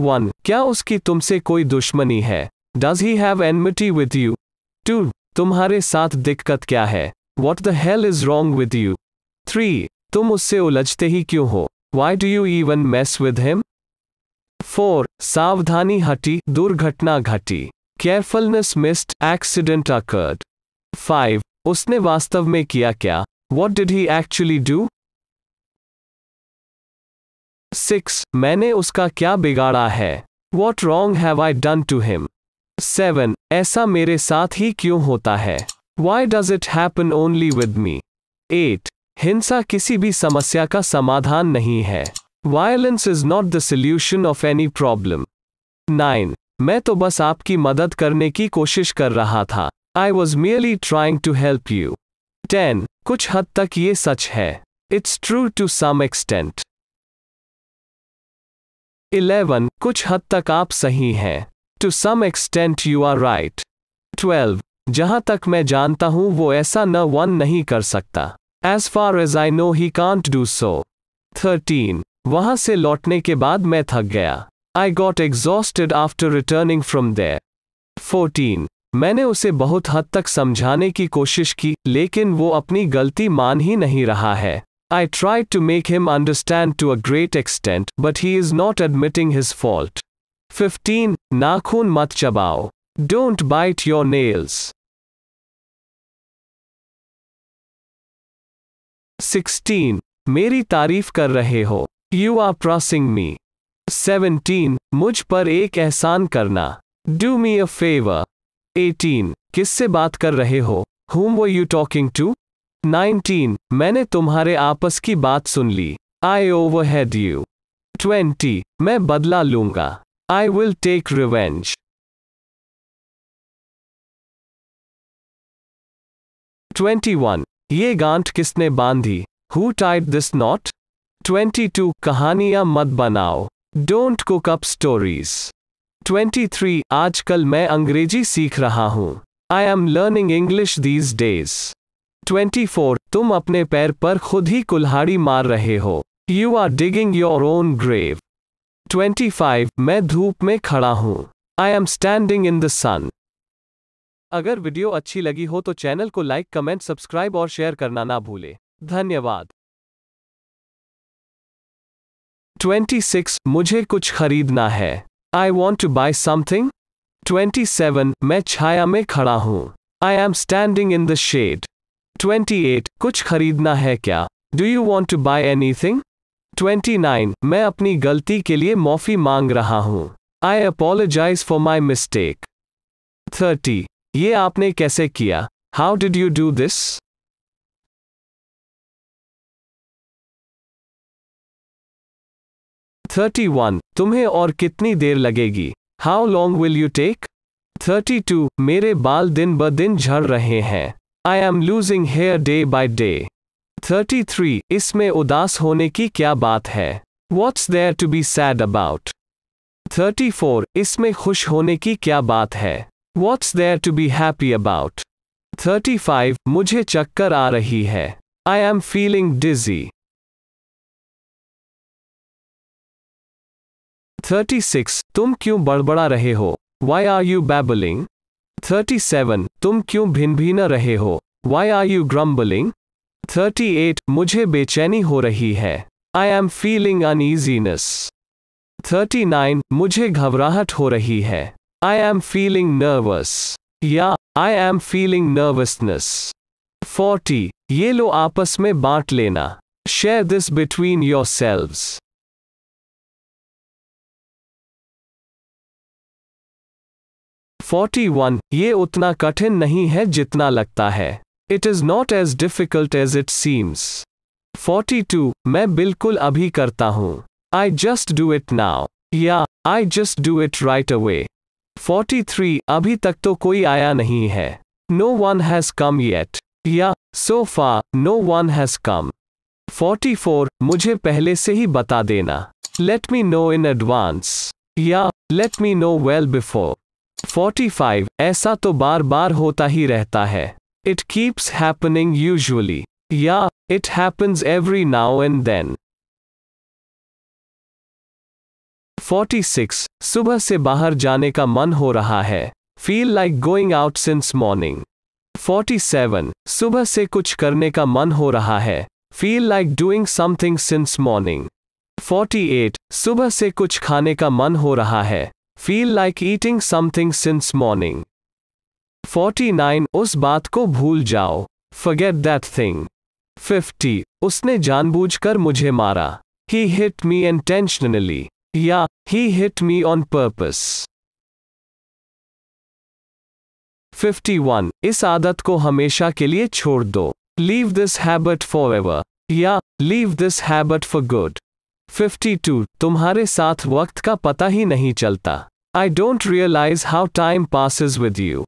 One क्या उसकी तुमसे कोई दुश्मनी है does he have enmity with you two तुम्हारे साथ दिक्कत क्या है what the hell is wrong with you three तुम उससे उलझते ही क्यों हो why do you even mess with him four सावधानी हटी दुर्घटना घटी carefulness missed accident occurred five उसने वास्तव में किया क्या what did he actually do six मैंने उसका क्या बिगाड़ा है what wrong have I done to him seven ऐसा मेरे साथ ही क्यों होता है why does it happen only with me eight हिंसा किसी भी समस्या का समाधान नहीं है violence is not the solution of any problem nine मैं तो बस आपकी मदद करने की कोशिश कर रहा था I was merely trying to help you ten कुछ हद तक ये सच है it's true to some extent eleven कुछ हद तक आप सही हैं to some extent you are right twelve जहां तक मैं जानता हूं वो ऐसा न वन नहीं कर सकता as far as I know he can't do so thirteen वहां से लौटने के बाद मैं थक गया I got exhausted after returning from there fourteen मैंने उसे बहुत हद तक समझाने की कोशिश की लेकिन वो अपनी गलती मान ही नहीं रहा है I tried to make him understand to a great extent, but he is not admitting his fault. 15. Nakhun mat chabao. Don't bite your nails. 16. Meri tarif kar rahe ho. You are pressing me. 17. Mujh par ek ehsaan karna. Do me a favor. 18. Kisse baat kar rahe ho? Whom were you talking to? Nineteen मैंने तुम्हारे आपस की बात सुन ली I overheard you twenty मैं बदला लूंगा I will take revenge twenty one ये गांठ किसने बांधी who tied this knot twenty two कहानियां मत बनाओ don't cook up stories twenty three आजकल मैं अंग्रेजी सीख रहा हूं I am learning English these days twenty four तुम अपने पैर पर खुद ही कुल्हाड़ी मार रहे हो you are digging your own grave twenty five मैं धूप में खड़ा हूं I am standing in the sun अगर वीडियो अच्छी लगी हो तो चैनल को लाइक कमेंट सब्सक्राइब और शेयर करना ना भूले धन्यवाद 26. मुझे कुछ खरीदना है I want to buy something 27. मैं छाया में खड़ा हूं I am standing in the shade 28. कुछ खरीदना है क्या do you want to buy anything twenty nine मैं अपनी गलती के लिए माफी मांग रहा हूं I apologise for my mistake thirty ये आपने कैसे किया how did you do this thirty one तुम्हें और कितनी देर लगेगी how long will you take thirty two मेरे बाल दिन ब दिन झड़ रहे हैं I am losing hair day by day 33. इसमें उदास होने की क्या बात है what's there to B sad about 34. इसमें खुश होने की क्या बात है what's there to be happy about 35. मुझे चक्कर आ रही है आई एम फीलिंग डिजी 36. तुम क्यों बड़बड़ा रहे हो why are you babbling thirty seven तुम क्यों भिन भिना रहे हो why are you grumbling thirty eight मुझे बेचैनी हो रही है I am feeling uneasiness thirty nine मुझे घबराहट हो रही है आई एम फीलिंग नर्वस या I am feeling nervousness forty ये लो आपस में बांट लेना share this between yourselves 41. ये उतना कठिन नहीं है जितना लगता है it is not as difficult as it seems 42. मैं बिल्कुल अभी करता हूँ I just do it now या I just do it right away 43. अभी तक तो कोई आया नहीं है no one has come yet या सो फा नो वन हैज कम 44. मुझे पहले से ही बता देना let me know in advance या let me know well before 45. ऐसा तो बार बार होता ही रहता है इट कीप्स हैपनिंग यूजुअली या it happens every now and then 46. सुबह से बाहर जाने का मन हो रहा है feel like going out since morning 47. सुबह से कुछ करने का मन हो रहा है feel like doing something since morning 48. सुबह से कुछ खाने का मन हो रहा है feel like eating something since morning 49 उस बात को भूल जाओ फगेट दैट थिंग 50 उसने जानबूझकर मुझे मारा ही हिट मी इंटेंशनली या he hit me on purpose 51 इस आदत को हमेशा के लिए छोड़ दो leave this habit forever या leave this habit for good 52. तुम्हारे साथ वक्त का पता ही नहीं चलता I don't realise how time passes with you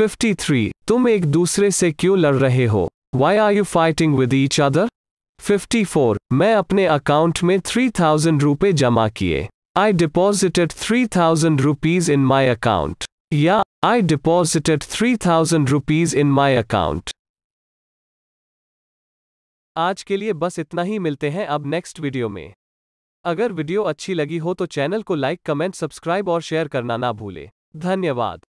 53. तुम एक दूसरे से क्यों लड़ रहे हो why are you fighting with each other 54. मैं अपने अकाउंट में थ्री थाउजेंड रुपये जमा किए I deposited three thousand rupees in my account या I deposited three thousand rupees in my account आज के लिए बस इतना ही मिलते हैं अब नेक्स्ट वीडियो में अगर वीडियो अच्छी लगी हो तो चैनल को लाइक कमेंट सब्सक्राइब और शेयर करना ना भूलें धन्यवाद